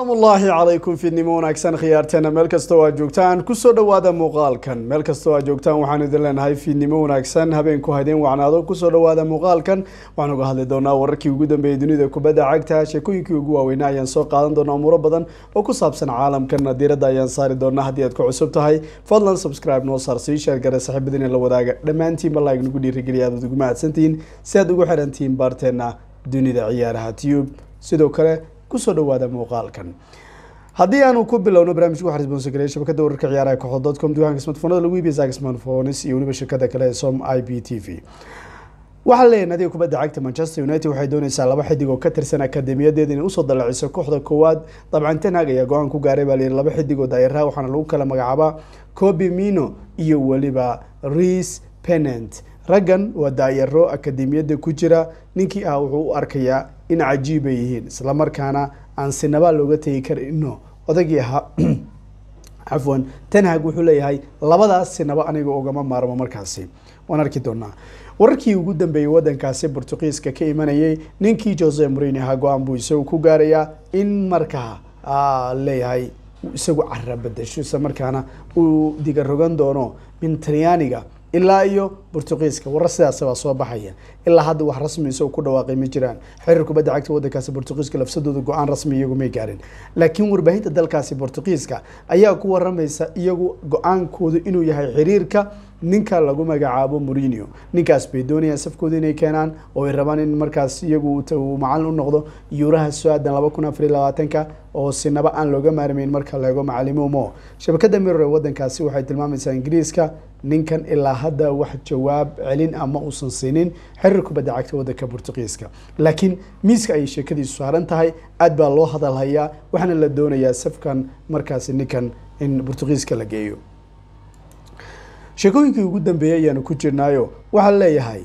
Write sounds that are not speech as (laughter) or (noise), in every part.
amullaahi calaykum fiidnimo wanaagsan khiyaarteenna meel kastoo aad joogtaan kusoo dhowaada muuqaalkan meel kastoo aad joogtaan waxaan idin leenahay fiidnimo wanaagsan habeenku haydeen wacnaado kusoo dhowaada muuqaalkan waxaan uga hadli doonaa wararkii ugu dambeeyay dunida kubadda cagta sheekooyinkii ugu waaweynaa ayaan soo qaadan doonaa umuro badan oo ku saabsan caalamkana diiradda ayaan saari doonaa haddii aad ku cusub tahay fadlan subscribe noo saar sii sheergare saxiibadina la wadaaga dhammaantiinba laag nagu dhiirigeliya aad ugu mahadsantihiin si aad ugu xirantihiin baarteenna dunida ciyaaraha tube sidoo kale kusoo dhawaada muuqaalkan haddii aanu ku bilowno barnamijka waxaa responsigaleya shabakada wararka ciyaaraha kooxood com dugaanka smartphonada lagu iibiya zaga smartphones iyo weliba shirkada kale ee som i b t v waxaa leeyahay nadiga kubadda cagta manchester united waxay dooneysaa laba xidig oo ka tirsan akademiyadeeda inay usoo dalaciso kooxda koowaad dabcan tanhag ayaa go-aan ku gaaray baa layidhi laba xidig oo daayaraha waxaana lagu kala magacaabaa cobi mino iyo weliba ris penant raggan waa daayaro akademiyadda ku jira ninkii ah wuxuu u arkayaa in cajiib ay yihiin islamarkaana aan sinabaa looga tegi karino odagii ahaa (clears throat) cafwan tanhag wuxuu leeyahay labadaas sinaba aniga ugama maarmo markaasi waan arki doonaa wararkii ugu dambeeyey wadankaasi bortuqiiska ka imanayay ninkii jose morin ahaa go-aan buu isagu ku gaarayaa in markaa leeyahay isagu carabadasho badasho isla markaana uu digarogan doono mintriyaniga ilaa iyo burtuqiiska warar sidaas baa soo baxaya ilaa hadda wax rasmi isagoo ku dhawaaqay ma jiraan xiriir kubadda cagta waddankaasi burtuqiiska lafsadooda go-aan rasmi iyagu may gaarin laakiin warbaahinta dalkaasi burtuqiiska ayaa ku waramaysa iyagu go aankooda inuu yahay xiriirka ninka lagu magacaabo morinio ninkaas bay doonayaan safkooda inay keenaan oo ay rabaan in markaas iyagu uu macalin u noqdo yuuraha su-aadan laba kun afar iyo labaatanka oo sinaba aan looga maarmayn marka laego macalimo mo shabakada miror ee wadankaasi waxay tilmaamaysaa ingiriiska ninkan ilaa hadda wax jawaab celin ama uusan siinin xiriir kubadda cagta wadanka bortugiiska laakiin miiska ayay sheekadiisu saaran tahay aad baa loo hadalhayaa waxaana la doonayaa safkan markaasi ninkan in bortugiiska la geeyo sheekooyinkii ugu dambeeyey ayaanu ku jirnaayo waxaa leeyahay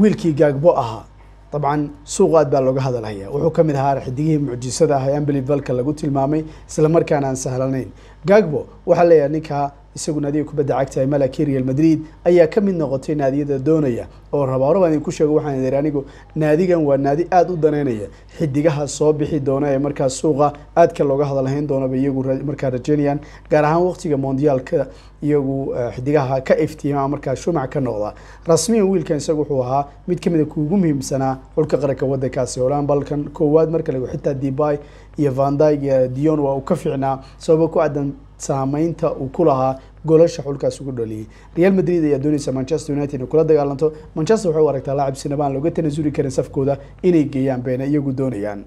wiilkii gaagbo ahaa dabcan suuq aad baa looga hadalhayaa wuxuu ka mid ahaa xidigihii mucjisada ah ee ambalibalka lagu tilmaamay isla aan sahlanayn gaagbo waxaa leeyahay ninkaa isagu naadiga kubadda cagta malaki real madrid ayaa ka mid noqotay naadiyada doonaya oo rabaarabaan idin ku sheego waxaan idhi anigu naadigan waa naadi aada u daneynaya xidigaha soo bixi doona ee markaas suuqa aadka looga hadalhayn doonaba iyagu markaa rajeynayaan gaar ahaan waqtiga mondiyaalka iyagu eh, xidigaha ka iftiima markaa shumac ka noqda rasmiyan wiilkan isagu wuxuu ahaa mid kamida kuugu muhiimsanaa xulka qaranka wadankaasi holaan balkan koowaad marka lago xitaa dby iyo vandy iyo dion waa uu ka fiicnaa sababa ku caddan saameynta uu ku lahaa golasha xulkaas ugu dhaliyey real madrid ayaa dooneysa manchester united inay kula dagaalanto manchester waxay u aragtaa laacib sinamaan looga tanasuli karin safkooda inay geeyaan beena iyagu doonayaan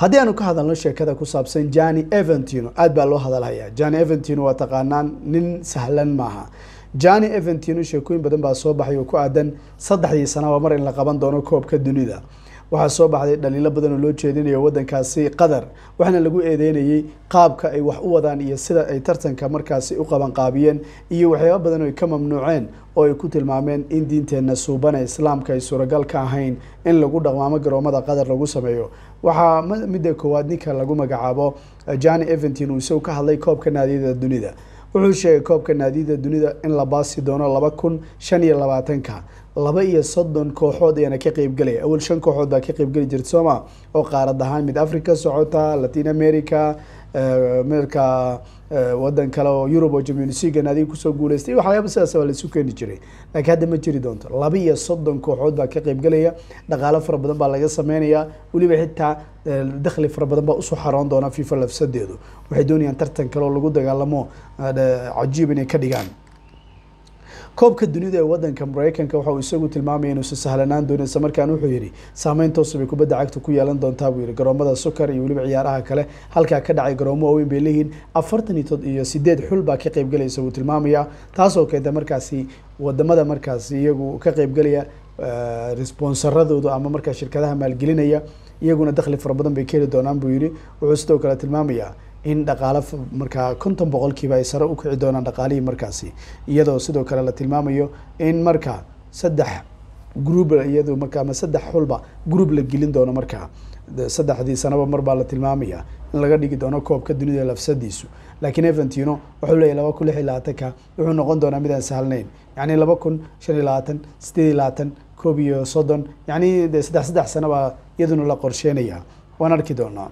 haddii aanu ka hadalno sheekada ku saabsan jani eventino aad baa loo hadalhayaa jani eventino waa taqaanaan nin sahlan maaha jani eventino sheekooyin badan baa soo baxay oo ku aadan saddexdii sana waa mar in la qaban doono koobka dunida waxaa soo baxday dhaliilo badan oo loo jeedinayo wadankaasi qatar waxaana lagu eedeynayey qaabka ay wax u wadaan iyo sida ay tartanka markaasi u qabanqaabiyeen iyo waxyaaba badan oo ka mamnuuceen oo ay ku tilmaameen in diinteenna suubana islaamka ay suuragal ka ahayn in lagu dhaqmaamo garoomada qatar lagu sameeyo waxaa midda koowaad ninka lagu magacaabo johni eh, eventin uu isagu ka hadlay koobka naadiyada dunida wuxuu sheegay koobka naadiyada dunida in la baasi doono laba kun shan iyo labaatanka laba iyo soddon kooxood ayaana ka qeybgalaya awal shan kooxood baa ka geli jirta sooma oo qaarad ahaan mid africa socota latin america eh, marka eh, wadan kale oo yurub oo jamunisigan naadiga kusoo guuleystay waxyaaba sidaas baa laisu keeni jiray laakiin hadda ma jiri doonto laba iyo soddon kooxood baa ka qeybgalaya dhaqaalo fara badan baa laga sameynayaa weliba xitaa eh, dakhli fara badan baa usoo xaroon doona fifa lafsadeedu waxay doonayaan tartan kale oo lagu dagaalamo cajiib inay ka dhigaan koobka dunida ee wadanka maraykanka waxa uu isagu tilmaamaya inuusa sahlanaan doonaysa markaan wuxuu yidhi saameyn toosubay ah kubadda cagta ku yeelan doontaa buu yidhi garoomada sukar iyo weliba ciyaaraha kale halkaa ka dhacay garoomo waaweyn bay leeyihiin afartan iyo sideed xul baa ka qeybgalaysa wuu tilmaamayaa taasoo keenta markaasi wadamada markaasi iyagu ka qeybgelaya eh, responsaradooda ama markaa shirkadaha maalgelinaya iyaguna dakhli fara badan bay ka heli doonaan buu yidhi wuxuu sidoo kale tilmaamayaa in dhaqaalo markaa konton boqolkiiba ay sare u kici doonaan dhaqaalihii markaasi iyadoo sidoo kale la tilmaamayo in marka saddex groub iyado marka ama saddex xulba group la gelin doono markaa saddexdii sanaba marbaa la tilmaamaya in laga dhigi doono koobka dunida lafsadiisu laakiin eventino wuxuu leeyahy laba kun lix iy labaatanka wuxuu noqon doonaa mid aan sahalnayn yacni laba kun shan iyo labaatan sideed iyo labaatan koob iyo soddon yacni de saddex saddex sanabaa iyaduna la qorsheynaya waan arki doonaa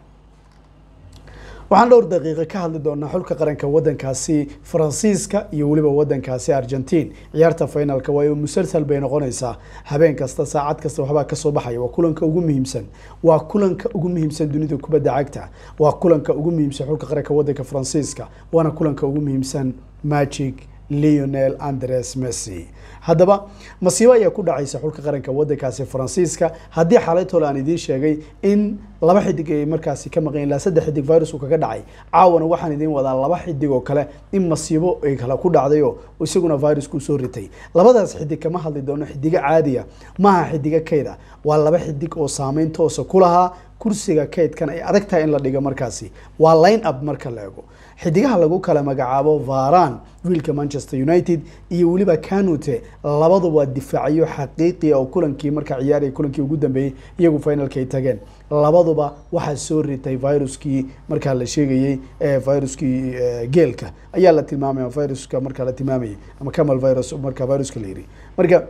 waxaan dhowr daqiiqo ka hadli doonaa xulka qaranka waddankaasi faransiiska iyo weliba waddankaasi argentiin ciyaarta finalka waayo musalsal bay noqonaysaa habeen kasta saacad kasta waxbaa kasoo baxaya waa kulanka ugu muhiimsan waa kulanka ugu muhiimsan dunida kubadda cagta waa kulanka ugu muhiimsan xulka qaranka waddanka faransiiska waana kulanka ugu muhiimsan magic leonel andres messy haddaba masiibo ayaa ku dhacaysa xulka qaranka waddankaasi faransiiska haddii xalaytoola aan idiin sheegay in laba xidig ay markaasi ka maqan ilaa saddex xidig virus virusu kaga dhacay caawana waxaan idiin wadaa laba xidig oo kale in masiibo ay kale ku dhacdayoo isaguna viruskuu soo ritay labadaas xidig kama hadli doono xidigo caadiya maaha xidigo kayda waa laba xidig oo saameyn toosa kulahaa kursiga kaydkan ay adag tahay in la dhigo markaasi waa line up marka la ego xidigaha lagu kala magacaabo varan wiilka manchester united iyo weliba kanute labaduba difaacyo xaqiiqi oo kulankii markaa ciyaaraya kulankii ugu dambeeyey iyagu finalka ay tageen labaduba waxaa soo ritay viruskii markaa la sheegayey ee viruskii geelka ayaa la tilmaamaya viruska markaa la tilmaamayay ama camal virus marka viruska la yiri marka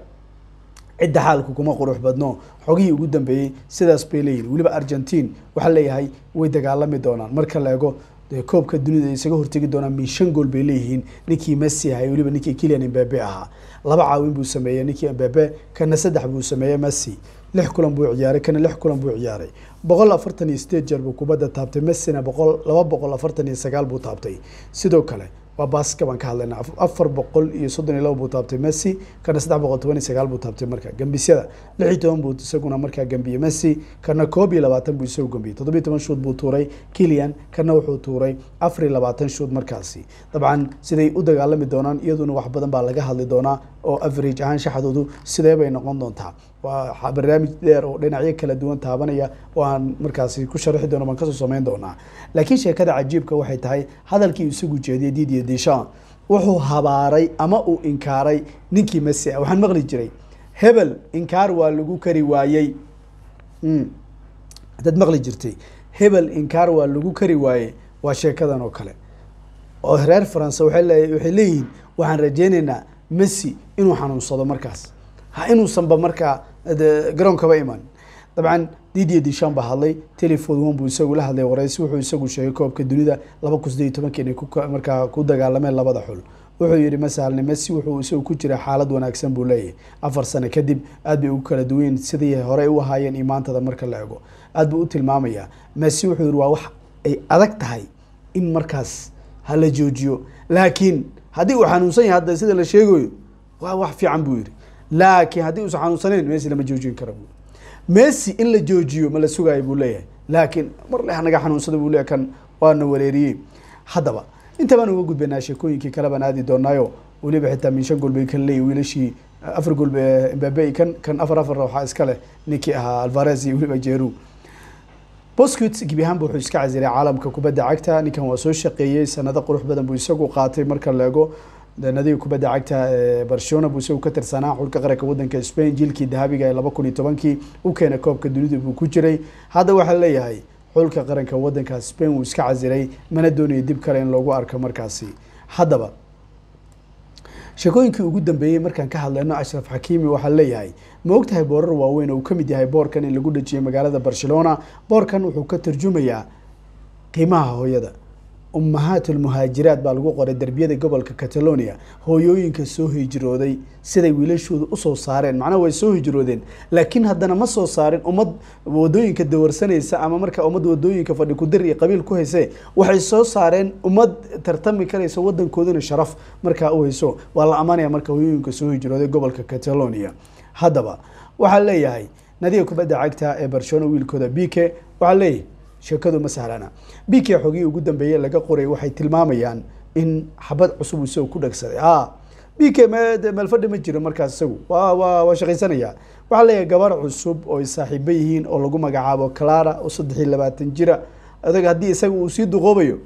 cidda xaalku kuma qurux badno xogihii ugu dambeeyey sidaas bay leeyihin weliba argentine waxaa leeyahay way dagaalami doonaan marka la ego dee koobka dunida isaga hortegi doonaa min shan gool bay leeyihiin ninkii messi ahay weliba ninkii kilian imbabe ahaa laba caawin buu sameeyey ninkii imbabe kana saddex buu sameeyey messi lix kulan buu ciyaaray kana lix kulan buu ciyaaray boqol afartan iyo sideed jeer buu kubadda taabtay messina boqol laba boqol afartan iyo sagaal buu taabtay sidoo kale waa baasiska baan ka hadlayna afar boqol iyo soddon iyo laba buu taabtay messi kana saddex boqol toban iyo sagaal buu taabtay marka gambisyada lix iyo toban buu isaguna markaa gambiyey messi kana koob iyo labaatan buu isagu gambiyey toddobiyo toban shuud buu tuuray kilian kana wuxuu tuuray afar iyo labaatan shuud markaasi dabcan siday u dagaalami doonaan iyaduna wax badan baa laga hadli doonaa oo average ahaan shaxdoodu sidee bay noqon doontaa waa barnaamij dheer oo dhinacyo kala duwan taabanaya oo aan markaasi ku sharixi doono baan kasoo sameyn doonaa laakiin sheekada cajiibka waxay tahay hadalkii isagu jeediyay didier deschamps wuxuu habaaray ama uu inkaaray ninkii messi ah waxaan maqli jiray hebel inkaar waa lagu kari waayey hmm. dad maqli jirtay hebel inkaar waa lagu kari waayey waa sheekadan oo kale oo reer faranse waxay leeyihiin waxaan rajeynaynaa messi inuu xanuunsado markaas ha inuusanba markaa eh, garoonkaba iman dabcan didiya dishan baa hadlay telefon one buu isagu la hadlay waraysi wuxuu isagu sheegay koobka dunida laba kun sideed iyo tobankeena markaa ku dagaalameen labada xul wuxuu yihi masahalne messi wuxuu isagu ku jira xaalad wanaagsan buu leeyahay afar sano kadib aad bay ugu kala duwanyen sidii horey u ahaayeen imaantada marka la ego aad buu u tilmaamayaa messi wuxuu yihi waa wax ay adag tahay in markaas hala joojiyo laakiin haddii uu xanuunsan yahay hadda sida la sheegayo waa wax fiican buu yihi laakiin haddii uusa xanuunsanayn messi lama joojin kara bu messi in la joojiyo ma la sugaayo buu leeyahay laakiin mar le naga xanuunsada buu leeyahy kan waana waleeriyey haddaba inta baan uga gudbaynaa sheekooyinkii kale baan aadi doonaayo weliba xitaa min shan gool bay kala leeyihi wiilashii eh, afar gool mbabe kan kan afar afar waxaa iska leh ninkii ahaa alvarez iyo weliba jeru boscut gibiahaanba wuxuu iska casiray caalamka kubadda cagta ninkan waa soo shaqeeyey sanado qurux badan buu isagu qaatay marka la ego dnadii kubadda cagta eh, barcelona buuse uu ka tirsanaa xulka qaranka wadanka spain jiilkii dahabiga ee laba kun iyo tobankii u keena koobka dunida buu ku jiray hadda waxaa leeyahay xulka qaranka waddanka spain uu iska casiray mana doonayo dib kale in loogu arko markaasi haddaba sheekooyinkii ugu dambeeyey markaan ka hadlayno ashraf xakiimi waxaa leeyahay ma ogtahay boorar waaweyn oo uu kamid yahay boorkan in lagu dhejiyay magaalada barcelona boorkan wuxuu ka tarjumayaa qiimaha hooyada ummahaat almuhaajiraad baa lagu qoray derbiyada gobolka catalonia hooyooyinka soo hijrooday siday wiilashooda usoo saareen macnaha way soo hijroodeen laakiin haddana ma soo saarin ummad wadooyinka dawarsanaysa ama marka ummad wadooyinka fadhi kudir iyo qabiil ku hayse waxay soo saareen ummad tartami karaysa wadankoodana sharaf markaa u waa la ammaanaya marka hooyooyinka soo hijrooday gobolka catalonia haddaba waxaa leeyahay nadiga kubadda cagta ee barcelona wiilkooda bike waxaa leeyahay sheekadu ma sahlana k xoogihii ugu dambeeye laga qoray waxay tilmaamayaan in xabad cusub isagoo ku ah, k meel fadhi ma jiro markaas isagu waa shaqaysanaya waxaa leeyahay gabar cusub oo ay saaxiibo yihiin oo lagu magacaabo clara oo saddex iyo labaatan jira adag haddii isaga uu sii duqoobayo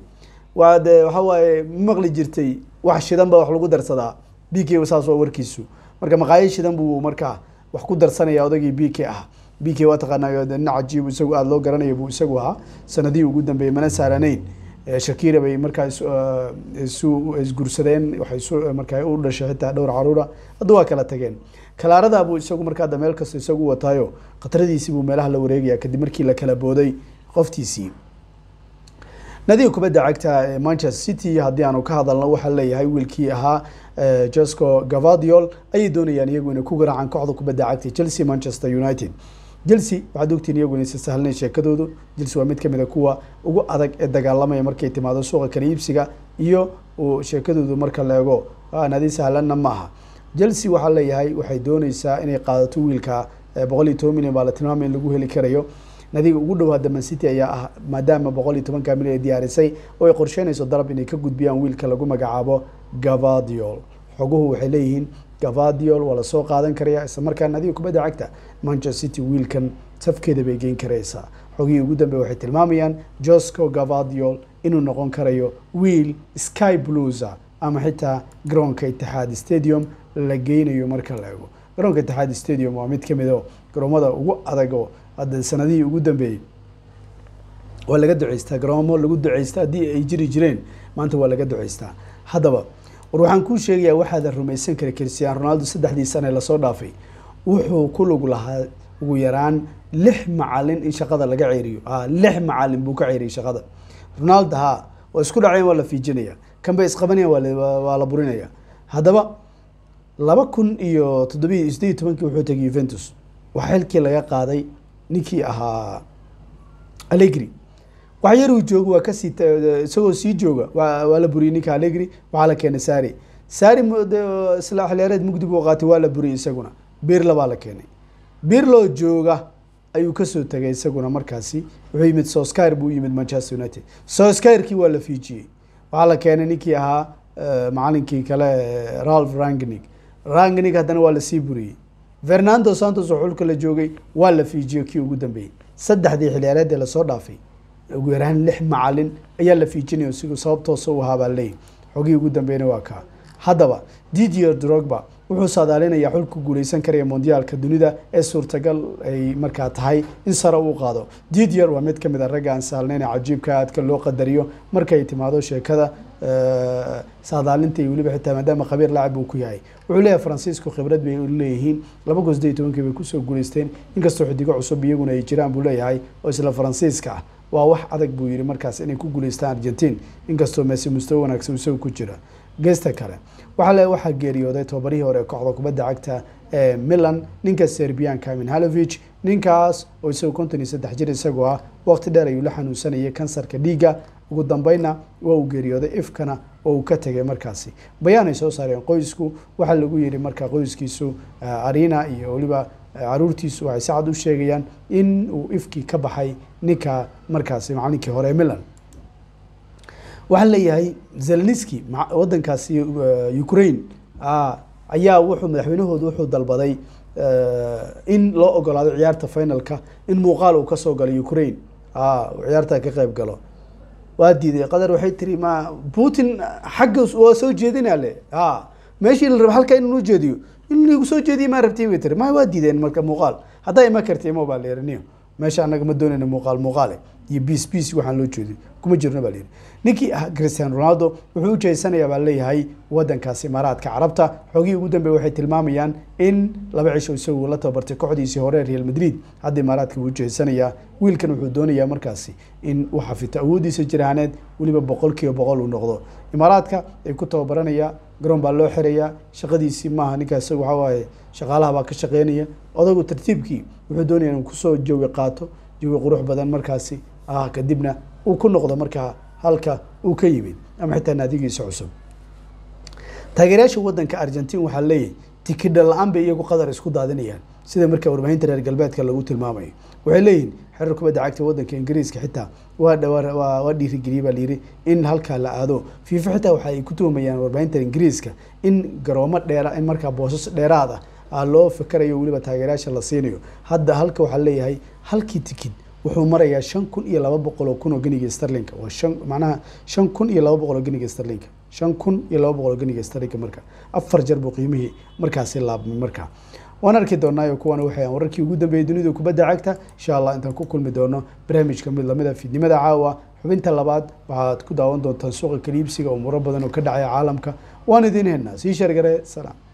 wade waxawaaye maqli jirtay wax shidan baa wax lagu darsadaa bik saas waa warkiisu marka maqaayo shidan buu markaa wax ku darsanaya odagii b k ah b k waa taqaanaa ina cajiib isagu aada loo garanaya buu isagu ahaa sanadihii ugu dambeeyey mana saaranayn eh, shakira bay markaas eh, isu isguursadeen waxay eh, markaa u dhashay xitaa dhowr caruura hadda waa kala tageen kalaaradaa buu isagu markaa hadda meel kasta isagu wataayo khatradiisii buu meelaha la wareegaya kadib markii la kala booday qoftiisii nadiga kubadda cagta ee manchester city haddii aanu ka hadalno waxaa leeyahay wiilkii ahaa jesco gavadiol ayay doonayaan iyagu inay ku garaacaan kooxda kubadda cagta chelsea manchester united jelsi waxaad ogtiin iyaguna si sahlanayn sheekadoodu jelsi waa mid kamida ah kuwa ugu adag ee dagaalamaya markay timaado suuqa kala iibsiga iyo sheekadoodu marka leego eego naadi sahlanna maaha jelsi waxaa leeyahay waxay dooneysaa inay qaadato wiilka boqol iyo toban milyan baa la tilmaamay in lagu heli karayo nadiga ugu dhowaada mancity ayaa ah maadaama boqol iyo tobanka milyan ay diyaarisay oo ay qorsheynayso darab inay ka gudbiyaan wiilka lagu magacaabo gavadiol xoguhu waxay leeyihiin gavadiol waa lasoo qaadan karaya isla markaan adiga kubadda cagta manchester city wiilkan safkeeda bay geyn karaysaa xogihii ugu dambeey waxay tilmaamayaan josco gavadiol inuu noqon karayo wiil sky blusa ama xitaa garoonka itixaad stadium la geynayo marka la ego garoonka itixaad stadium waa mid kamid oo garoomada ugu adag oo hadda sanadihii ugu dambeeyey waa laga duceystaa garoomo lagu duceysta haddii ay jiri jireen maanta waa laga duceystaa haddaba war waxaan kuu sheegayaa waxaadan rumaysan kara cristian ronaldo saddexdii sane lasoo dhaafay wuxuu ku lug lahaa ugu yaraan lix macalin in shaqada laga ceyriyo ceeriyo lix macalin buu ka ceyriyay shaqada ronaldo ha waa isku dhaceen waa la fiijinaya kan bay isqabanayaan waa la burinaya haddaba laba kun iyo toddobiiyo sideed iyo tobankii wuxuu tegay yuventus waxa xilkii laga qaaday ninkii ahaa alegri waxyaruu jooga waa kasii isagoo sii jooga waa la buriyey ninka alegri waxaa la keenay saari saari isla mugdi buu qaatay waa la buriyey isaguna birla baa la keenay birloo jooga ayuu kasoo tagay isaguna markaasi wuxuu yimid soskir buu yimid manchester united soskirkii waa la fiijiyey waxaa la keenay ninkii ahaa eh, macalinkii kale eh, ralph rangnig rangnig haddana waa lasii buriyey fernando santos oo xulka la joogay waa la fiijiyey kii ugu dambeeyey saddexdii xilyareed ee lasoo dhaafay ugu yaraan lix macalin ayaa la fiijinaya sig sababtoosa ah u ahaabaa leeyahy ugu dambeyna waa kaa haddaba didier drogba wuxuu saadaalinayaa xulka guuleysan karaya mondiyaalka dunida ee suurtagal ay markaa tahay in sare uu qaado didier waa mid ka mid a ragga aan saalneyne cajiibka aadka loo qadariyo markay timaado sheekada eh, saadaalinta iyo weliba xitaa maadaama khabiir laacib uu ku yahay wuxuu leeyahay faransiisku khibrad bay leeyihiin laba kun sideed tobankii bay kusoo guuleysteen inkastoo xidigo cusub iyaguna ay jiraan buu leeyahay oo isla faransiiska ah waa wax adag buu yidhi markaas inay ku guuleystaan argentiin inkastoo meese mustawo wanaagsan isaga ku jira geesta kale waxaale waxaa geeriyooday tobabarihii hore kooxda kubadda cagta ee milan ninka serbianka minhalovich ninkaas oo isaga konton iyo saddex jir isagoo ah waqti dheer ayuu la xanuunsanayay kansarka dhiigga ugu dambeyna waa uu geeriyooday ifkana oo uu ka tegay markaasi bayaanay soo saareen qoysku waxaa lagu yidhi marka qoyskiisu eh, arina iyo weliba eh, caruurtiisu waxay si cad u sheegayaan in uu ifkii ka baxay ninka markaasi macalinkii hore milan waxaa leeyahay zelniski wadankaasi uh, ukraine ayaa wuxuu madaxweynahoodu wuxuu dalbaday uh, in loo ogolaado ciyaarta finalka in muuqaal uu kasoo galo ukraine ciyaarta ka qeyb galo waa diiday qatar waxay tiri ma putin uh, xagga waa soo jeedina le meeshii la raba halka inuu jeediyo in lagu soo jeediye maa rabtiin bay tiri ma waa diideen marka muuqaal haddaa ima karti imo baa leeriniyo meesha anaga ma doonayna muuqaal muuqaale iyo biis biis waxaan loo jeeday kuma jirno baa layihi ninkii ah christian ronaldo wuxuu ujeedsanayaa baa leeyahay wadankaas imaaraadka carabta xoogihii ugu dambeey waxay tilmaamayaan in laba cisho isagu la tababartay kooxdiisii hore real madrid hadda imaaraadka wuu ujeedsanayaa wiilkan wuxuu doonayaa markaasi in u xafito awooddiisa jiraaneed weliba boqol kiiba boqol uu noqdo imaaraadka ay ku tababaranaya garoon baa loo xirayaa shaqadiisii maaha ninkaas waxa waaye shaqaalaha baa ka shaqeynaya odagu tartiibkii wuxuu doonaya inuu kusoo jawi qaato jawi qurux badan markaasi ah kadibna uu ku noqdo markaa halka uu ka yimid ama xitaa naadigiisa cusub taageerayaasha wadanka argentin waxaa leeyahay tikidha la-aan bay iyagu qadar isku daadinayaan sida markaa warbaahinta reer galbeedka lagu tilmaamayo waxay leeyihin xerar kubadda cagta wadanka ingiriiska xitaa waa dhiirigeliyey baa layidhi in halkaa la aado fiifa xitaa waxa ay ku tuhumayaan warbaahinta ingiriiska in garoomo dheera in markaa boosas dheeraad ah loo fakarayo weliba taageerayaasha la siinayo hadda halka waxaa leeyahay halkii tikid wuxuu marayaa shan kun iyo laba boqol oo kun oo geniga starlinka waa shan macnaha shan kun iyo laba boqol oo geniga starlinka shan kun iyo laba boqol oo geniga starlinka marka afar jeer buu qiimihii markaasi laabmay markaa waan arki doonaayo kuwan waxay wararkii ugu dambeeyey dunida kubadda cagta insha allah intaan ku kulmi doono barnaamijka mid lamida ah, fiidnimada caawa xubinta labaad waxaad ku daawan doontaan suuqa kaliibsiga muro badan oo ka dhacaya caalamka waan idiin heynaa sii sheergare salaam